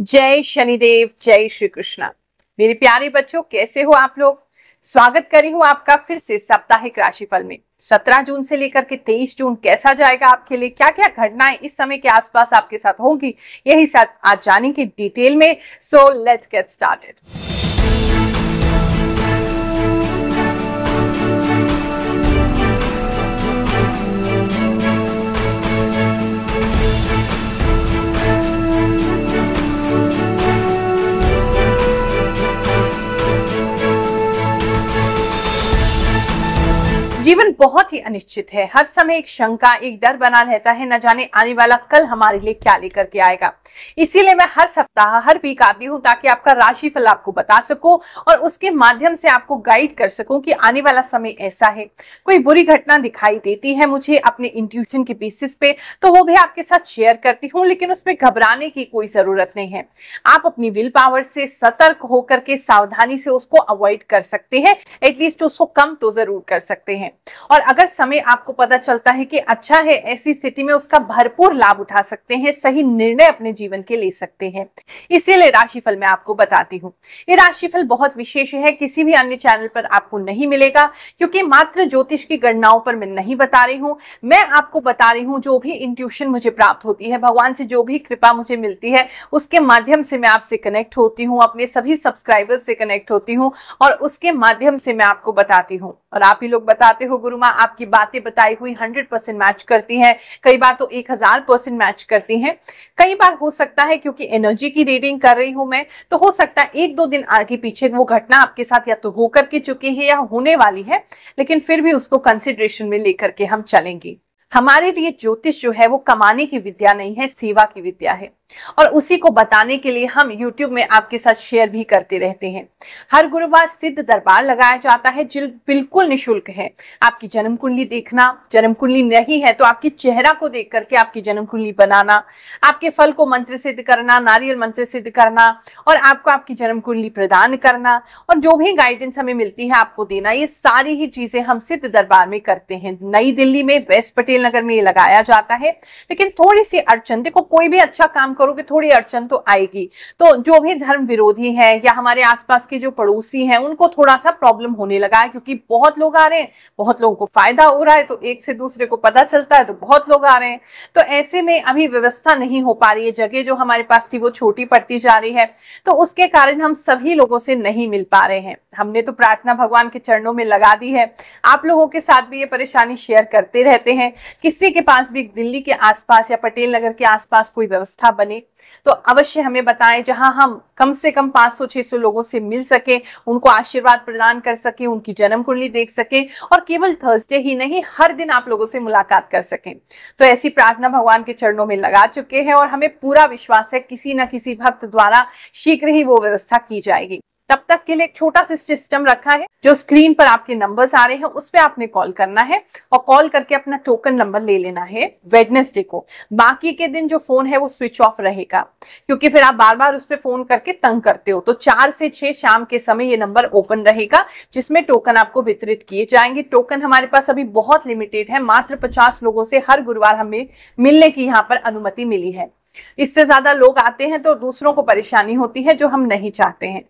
जय शनिदेव जय श्री कृष्णा मेरे प्यारे बच्चों कैसे हो आप लोग स्वागत करी हूं आपका फिर से साप्ताहिक राशिफल में 17 जून से लेकर के 23 जून कैसा जाएगा आपके लिए क्या क्या घटनाएं इस समय के आसपास आपके साथ होंगी यही साथ आज जानेंगे डिटेल में सो लेट्स गेट स्टार्टेड जीवन बहुत ही अनिश्चित है हर समय एक शंका एक डर बना रहता है न जाने आने वाला कल हमारे लिए क्या लेकर के आएगा इसीलिए मैं हर सप्ताह हर वीक आती हूँ ताकि आपका राशि फल आपको बता सकूं और उसके माध्यम से आपको गाइड कर सकूं कि आने वाला समय ऐसा है कोई बुरी घटना दिखाई देती है मुझे अपने इंट्यूशन के बेसिस पे तो वो भी आपके साथ शेयर करती हूँ लेकिन उसमें घबराने की कोई जरूरत नहीं है आप अपनी विल पावर से सतर्क होकर के सावधानी से उसको अवॉइड कर सकते हैं एटलीस्ट उसको कम तो जरूर कर सकते हैं और अगर समय आपको पता चलता है कि अच्छा है ऐसी स्थिति में उसका भरपूर लाभ उठा सकते हैं सही निर्णय अपने जीवन के ले सकते हैं इसीलिए राशिफल मैं आपको बताती हूँ ये राशिफल बहुत विशेष है किसी भी अन्य चैनल पर आपको नहीं मिलेगा क्योंकि मात्र ज्योतिष की गणनाओं पर मैं नहीं बता रही हूँ मैं आपको बता रही हूँ जो भी इंट्यूशन मुझे प्राप्त होती है भगवान से जो भी कृपा मुझे मिलती है उसके माध्यम से मैं आपसे कनेक्ट होती हूँ अपने सभी सब्सक्राइबर्स से कनेक्ट होती हूँ और उसके माध्यम से मैं आपको बताती हूँ और आप ही लोग बताते हो हो गुरु माँ आपकी बातें बताई हुई हंड्रेड परसेंट मैच करती हैं कई बार तो एक हजार परसेंट मैच करती हैं कई बार हो सकता है क्योंकि एनर्जी की रीडिंग कर रही हूं मैं तो हो सकता है एक दो दिन आगे पीछे वो घटना आपके साथ या तो हो करके चुकी है या होने वाली है लेकिन फिर भी उसको कंसिडरेशन में लेकर के हम चलेंगे हमारे लिए ज्योतिष जो है वो कमाने की विद्या नहीं है सेवा की विद्या है और उसी को बताने के लिए हम YouTube में आपके साथ शेयर भी करते रहते हैं हर गुरुवार सिद्ध दरबार लगाया जाता है जो बिल्कुल निशुल्क है आपकी जन्म कुंडली देखना जन्म कुंडली नहीं है तो आपके चेहरा को देख करके आपकी जन्म कुंडली बनाना आपके फल को मंत्र सिद्ध करना नारियल मंत्र सिद्ध करना और आपको आपकी जन्म कुंडली प्रदान करना और जो भी गाइडेंस हमें मिलती है आपको देना ये सारी ही चीजें हम सिद्ध दरबार में करते हैं नई दिल्ली में वेस्ट पटेल नगर में ये लगाया जाता है लेकिन थोड़ी सी अड़चन देखो कोई भी अच्छा काम करोगे थोड़ी अड़चन तो आएगी तो जो भी धर्म विरोधी है या हमारे आसपास के जो पड़ोसी हैं उनको थोड़ा सा प्रॉब्लम होने लगा है क्योंकि बहुत लोग आ रहे हैं बहुत लोगों को फायदा हो रहा है तो एक से दूसरे को पता चलता है तो बहुत लोग आ रहे हैं तो ऐसे में अभी व्यवस्था नहीं हो पा रही है जगह जो हमारे पास थी वो छोटी पड़ती जा रही है तो उसके कारण हम सभी लोगों से नहीं मिल पा रहे हैं हमने तो प्रार्थना भगवान के चरणों में लगा दी है आप लोगों के साथ भी ये परेशानी शेयर करते रहते हैं किसी के पास भी दिल्ली के आसपास या पटेल नगर के आसपास कोई व्यवस्था बने तो अवश्य हमें बताएं जहां हम कम से कम 500-600 लोगों से मिल सके उनको आशीर्वाद प्रदान कर सके उनकी जन्म कुंडली देख सके और केवल थर्सडे ही नहीं हर दिन आप लोगों से मुलाकात कर सकें तो ऐसी प्रार्थना भगवान के चरणों में लगा चुके हैं और हमें पूरा विश्वास है किसी न किसी भक्त द्वारा शीघ्र ही वो व्यवस्था की जाएगी तब तक के लिए एक छोटा सा सिस्टम रखा है जो स्क्रीन पर आपके नंबर्स आ रहे हैं उस पर आपने कॉल करना है और कॉल करके अपना टोकन नंबर ले लेना है वेडनेसडे को बाकी के दिन जो फोन है वो स्विच ऑफ रहेगा क्योंकि फिर आप बार बार उस पर फोन करके तंग करते हो तो चार से छह शाम के समय ये नंबर ओपन रहेगा जिसमें टोकन आपको वितरित किए जाएंगे टोकन हमारे पास अभी बहुत लिमिटेड है मात्र पचास लोगों से हर गुरुवार हमें मिलने की यहाँ पर अनुमति मिली है इससे ज्यादा लोग आते हैं तो दूसरों को परेशानी होती है जो हम नहीं चाहते हैं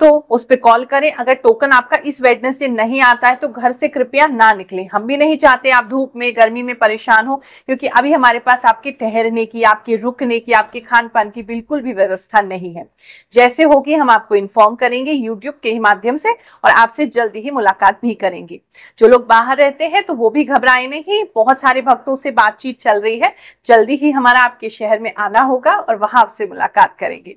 तो उस पर कॉल करें अगर टोकन आपका इस वेडनेसडे नहीं आता है तो घर से कृपया ना निकले हम भी नहीं चाहते आप धूप में गर्मी में परेशान हो क्योंकि अभी हमारे पास आपके ठहरने की आपके रुकने की आपके खान पान की बिल्कुल भी व्यवस्था नहीं है जैसे होगी हम आपको इन्फॉर्म करेंगे यूट्यूब के ही माध्यम से और आपसे जल्दी ही मुलाकात भी करेंगे जो लोग बाहर रहते हैं तो वो भी घबराए नहीं बहुत सारे भक्तों से बातचीत चल रही है जल्दी ही हमारा आपके शहर में आना होगा और वहां आपसे मुलाकात करेंगे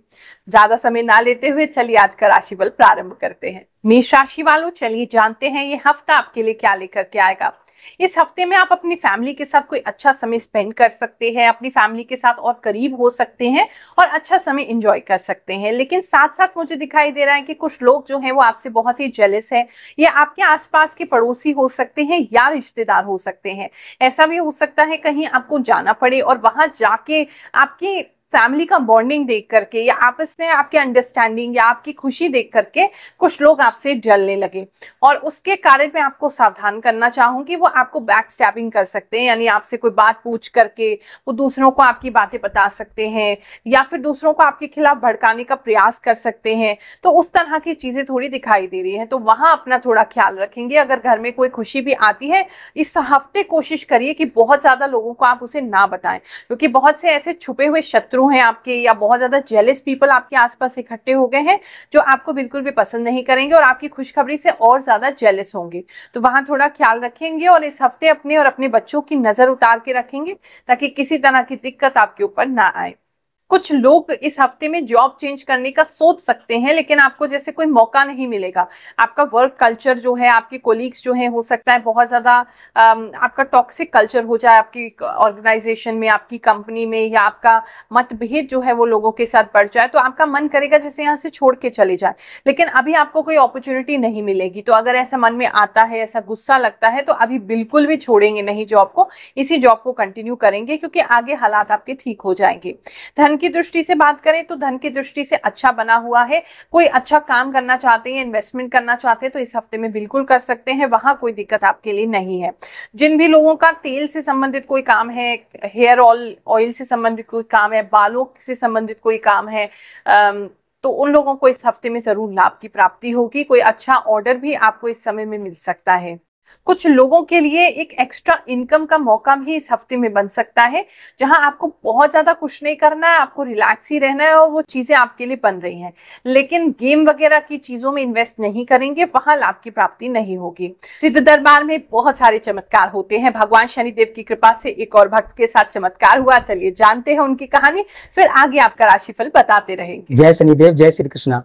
ज्यादा समय ना लेते हुए चलिए आज का राशिफल प्रारंभ करते हैं मेष राशि वालों चलिए जानते हैं ये हफ्ता आपके लिए क्या लेकर के आएगा इस हफ्ते में आप अपनी फैमिली के साथ कोई अच्छा समय स्पेंड कर सकते हैं अपनी फैमिली के साथ और करीब हो सकते हैं और अच्छा समय इंजॉय कर सकते हैं लेकिन साथ साथ मुझे दिखाई दे रहा है कि कुछ लोग जो हैं वो आपसे बहुत ही जेलस हैं या आपके आसपास के पड़ोसी हो सकते हैं या रिश्तेदार हो सकते हैं ऐसा भी हो सकता है कहीं आपको जाना पड़े और वहां जाके आपके फैमिली का बॉन्डिंग देख करके या आपस में आपके अंडरस्टैंडिंग या आपकी खुशी देख करके कुछ लोग आपसे जलने लगे और उसके कारण मैं आपको सावधान करना चाहूंगी वो आपको बैक स्टैपिंग कर सकते हैं यानी आपसे कोई बात पूछ करके वो दूसरों को आपकी बातें बता सकते हैं या फिर दूसरों को आपके खिलाफ भड़काने का प्रयास कर सकते हैं तो उस तरह की चीजें थोड़ी दिखाई दे रही है तो वहां अपना थोड़ा ख्याल रखेंगे अगर घर में कोई खुशी भी आती है इस हफ्ते कोशिश करिए कि बहुत ज्यादा लोगों को आप उसे ना बताएं क्योंकि बहुत से ऐसे छुपे हुए शत्रु शत्रु हैं आपके या बहुत ज़्यादा जेलिस पीपल आपके आसपास इकट्ठे हो गए हैं जो आपको बिल्कुल भी पसंद नहीं करेंगे और आपकी खुशखबरी से और ज़्यादा जेलिस होंगे तो वहां थोड़ा ख्याल रखेंगे और इस हफ्ते अपने और अपने बच्चों की नज़र उतार के रखेंगे ताकि किसी तरह की दिक्कत आपके ऊपर ना आए कुछ लोग इस हफ्ते में जॉब चेंज करने का सोच सकते हैं लेकिन आपको जैसे कोई मौका नहीं मिलेगा आपका वर्क कल्चर जो है आपके कोलीग्स जो है हो सकता है बहुत ज्यादा आपका टॉक्सिक कल्चर हो जाए आपकी ऑर्गेनाइजेशन में आपकी कंपनी में या आपका मतभेद जो है वो लोगों के साथ बढ़ जाए तो आपका मन करेगा जैसे यहाँ से छोड़ के चले जाए लेकिन अभी आपको कोई अपॉर्चुनिटी नहीं मिलेगी तो अगर ऐसा मन में आता है ऐसा गुस्सा लगता है तो अभी बिल्कुल भी छोड़ेंगे नहीं जॉब को इसी जॉब को कंटिन्यू करेंगे क्योंकि आगे हालात आपके ठीक हो जाएंगे धन की दृष्टि से बात करें तो धन की दृष्टि से अच्छा बना हुआ है कोई अच्छा काम करना चाहते हैं इन्वेस्टमेंट करना चाहते हैं तो इस हफ्ते में बिल्कुल कर सकते हैं वहां कोई दिक्कत आपके लिए नहीं है जिन भी लोगों का तेल से संबंधित कोई काम है हेयर ऑयल ऑयल से संबंधित कोई काम है बालों से संबंधित कोई काम है तो उन लोगों को इस हफ्ते में जरूर लाभ की प्राप्ति होगी कोई अच्छा ऑर्डर भी आपको इस समय में मिल सकता है कुछ लोगों के लिए एक एक्स्ट्रा इनकम का मौका भी इस हफ्ते में बन सकता है जहां आपको बहुत ज्यादा कुछ नहीं करना है आपको रिलैक्स ही रहना है और वो चीजें आपके लिए बन रही हैं लेकिन गेम वगैरह की चीजों में इन्वेस्ट नहीं करेंगे वहां लाभ की प्राप्ति नहीं होगी सिद्ध दरबार में बहुत सारे चमत्कार होते हैं भगवान शनिदेव की कृपा से एक और भक्त के साथ चमत्कार हुआ चलिए जानते हैं उनकी कहानी फिर आगे आपका राशिफल बताते रहेंगे जय शनिदेव जय श्री कृष्णा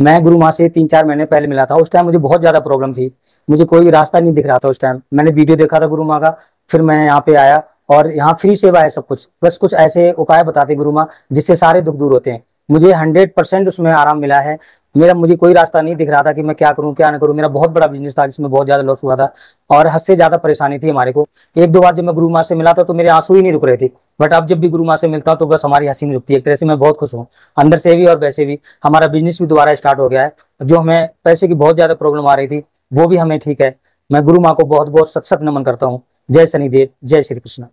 मैं गुरु माँ से तीन चार महीने पहले मिला था उस टाइम मुझे बहुत ज्यादा प्रॉब्लम थी मुझे कोई भी रास्ता नहीं दिख रहा था उस टाइम मैंने वीडियो देखा था गुरु माँ का फिर मैं यहाँ पे आया और यहाँ फ्री सेवा है सब कुछ बस कुछ ऐसे उपाय बताते गुरु माँ जिससे सारे दुख दूर होते हैं मुझे हंड्रेड परसेंट उसमें आराम मिला है मेरा मुझे कोई रास्ता नहीं दिख रहा था कि मैं क्या करूँ क्या ना करूँ मेरा बहुत बड़ा बिजनेस था जिसमें बहुत ज्यादा लॉस हुआ था और हद से ज्यादा परेशानी थी हमारे को एक दो बार जब मैं गुरु माँ से मिला था तो मेरे आंसू ही नहीं रुक रहे थे बट अब जब भी गुरु माँ से मिलता हूँ तो बस हमारी हंसी नहीं रुकती है एक तरह से मैं बहुत खुश हूँ अंदर से भी और वैसे भी हमारा बिजनेस भी दोबारा स्टार्ट हो गया है जो हमें पैसे की बहुत ज्यादा प्रॉब्लम आ रही थी वो भी हमें ठीक है मैं गुरु माँ को बहुत बहुत सत सत नमन करता हूँ जय शनिदेव जय श्री कृष्ण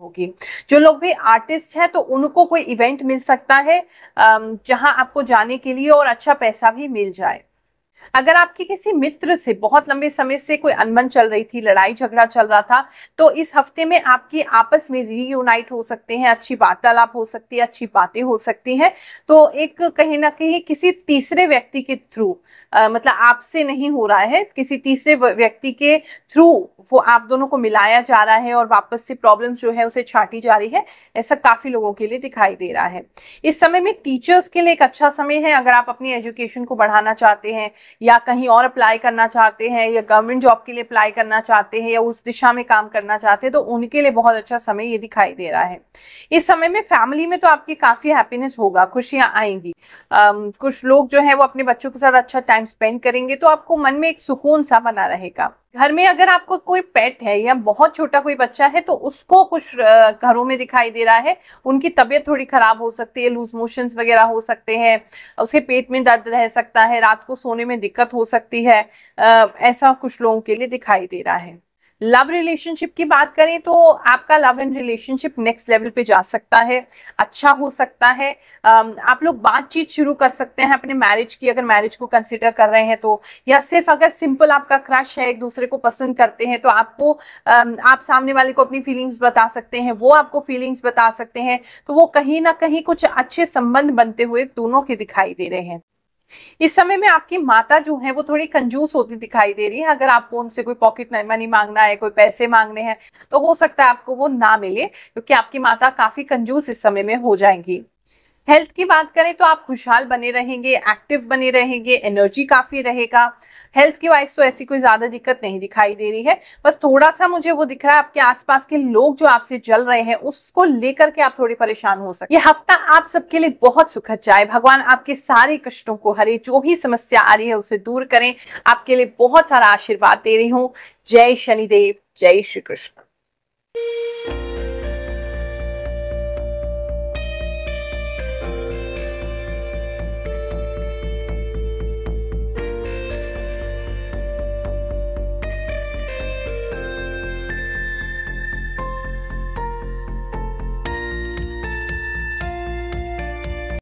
होगी जो लोग भी आर्टिस्ट हैं तो उनको कोई इवेंट मिल सकता है जहां आपको जाने के लिए और अच्छा पैसा भी मिल जाए अगर आपके किसी मित्र से बहुत लंबे समय से कोई अनबन चल रही थी लड़ाई झगड़ा चल रहा था तो इस हफ्ते में आपकी आपस में रीयूनाइट हो सकते हैं अच्छी वार्तालाप हो सकती है अच्छी बातें हो सकती हैं तो एक कहीं ना कहीं किसी तीसरे व्यक्ति के थ्रू मतलब आपसे नहीं हो रहा है किसी तीसरे व्यक्ति के थ्रू वो आप दोनों को मिलाया जा रहा है और वापस से प्रॉब्लम जो है उसे छाटी जा रही है ऐसा काफी लोगों के लिए दिखाई दे रहा है इस समय में टीचर्स के लिए एक अच्छा समय है अगर आप अपनी एजुकेशन को बढ़ाना चाहते हैं या कहीं और अप्लाई करना चाहते हैं या गवर्नमेंट जॉब के लिए अप्लाई करना चाहते हैं या उस दिशा में काम करना चाहते हैं तो उनके लिए बहुत अच्छा समय ये दिखाई दे रहा है इस समय में फैमिली में तो आपकी काफी हैप्पीनेस होगा खुशियां आएंगी कुछ लोग जो है वो अपने बच्चों के साथ अच्छा टाइम स्पेंड करेंगे तो आपको मन में एक सुकून सा बना रहेगा घर में अगर आपको कोई पेट है या बहुत छोटा कोई बच्चा है तो उसको कुछ घरों में दिखाई दे रहा है उनकी तबीयत थोड़ी खराब हो सकती है लूज मोशंस वगैरह हो सकते हैं उसके पेट में दर्द रह सकता है रात को सोने में दिक्कत हो सकती है ऐसा कुछ लोगों के लिए दिखाई दे रहा है लव रिलेशनशिप की बात करें तो आपका love and relationship next level पे जा सकता है अच्छा हो सकता है आप लोग बातचीत शुरू कर सकते हैं अपने मैरिज की अगर मैरिज को कंसिडर कर रहे हैं तो या सिर्फ अगर सिंपल आपका क्रश है एक दूसरे को पसंद करते हैं तो आपको आप सामने वाले को अपनी फीलिंग्स बता सकते हैं वो आपको फीलिंग्स बता सकते हैं तो वो कहीं ना कहीं कुछ अच्छे संबंध बनते हुए दोनों के दिखाई दे रहे हैं इस समय में आपकी माता जो है वो थोड़ी कंजूस होती दिखाई दे रही है अगर आपको उनसे कोई पॉकेट मनी मांगना है कोई पैसे मांगने हैं तो हो सकता है आपको वो ना मिले क्योंकि आपकी माता काफी कंजूस इस समय में हो जाएंगी हेल्थ की बात करें तो आप खुशहाल बने रहेंगे एक्टिव बने रहेंगे एनर्जी काफ़ी रहेगा हेल्थ की वाइज तो ऐसी कोई ज़्यादा दिक्कत नहीं दिखाई दे रही है बस थोड़ा सा मुझे वो दिख रहा है आपके आसपास के लोग जो आपसे जल रहे हैं उसको लेकर के आप थोड़े परेशान हो सकते ये हफ्ता आप सबके लिए बहुत सुखद जाए भगवान आपके सारे कष्टों को हरे जो भी समस्या आ रही है उसे दूर करें आपके लिए बहुत सारा आशीर्वाद दे रही हूँ जय शनिदेव जय श्री कृष्ण